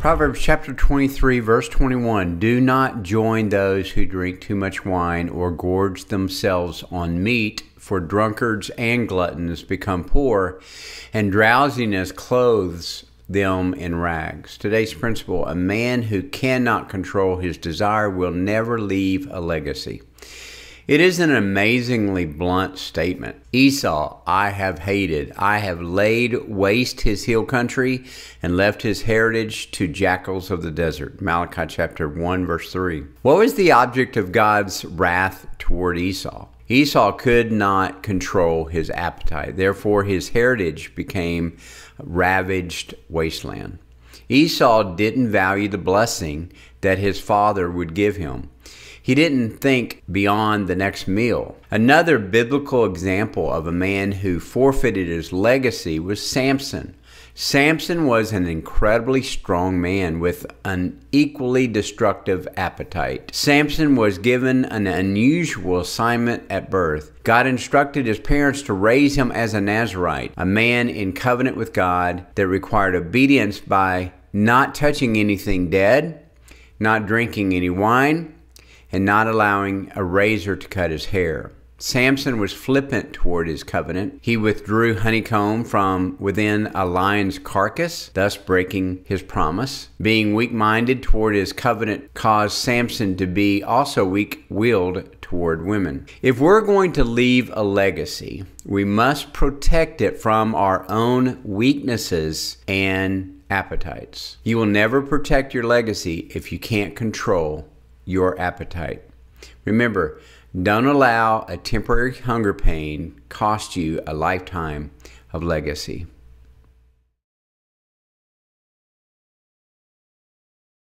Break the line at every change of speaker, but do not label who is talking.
Proverbs chapter 23, verse 21 Do not join those who drink too much wine or gorge themselves on meat, for drunkards and gluttons become poor, and drowsiness clothes them in rags. Today's principle a man who cannot control his desire will never leave a legacy. It is an amazingly blunt statement. Esau, I have hated. I have laid waste his hill country and left his heritage to jackals of the desert. Malachi chapter 1, verse 3. What was the object of God's wrath toward Esau? Esau could not control his appetite. Therefore, his heritage became ravaged wasteland. Esau didn't value the blessing that his father would give him. He didn't think beyond the next meal. Another biblical example of a man who forfeited his legacy was Samson. Samson was an incredibly strong man with an equally destructive appetite. Samson was given an unusual assignment at birth. God instructed his parents to raise him as a Nazarite, a man in covenant with God that required obedience by not touching anything dead, not drinking any wine, and not allowing a razor to cut his hair. Samson was flippant toward his covenant. He withdrew honeycomb from within a lion's carcass, thus breaking his promise. Being weak minded toward his covenant caused Samson to be also weak willed toward women. If we're going to leave a legacy, we must protect it from our own weaknesses and appetites. You will never protect your legacy if you can't control your appetite. Remember, don't allow a temporary hunger pain cost you a lifetime of legacy.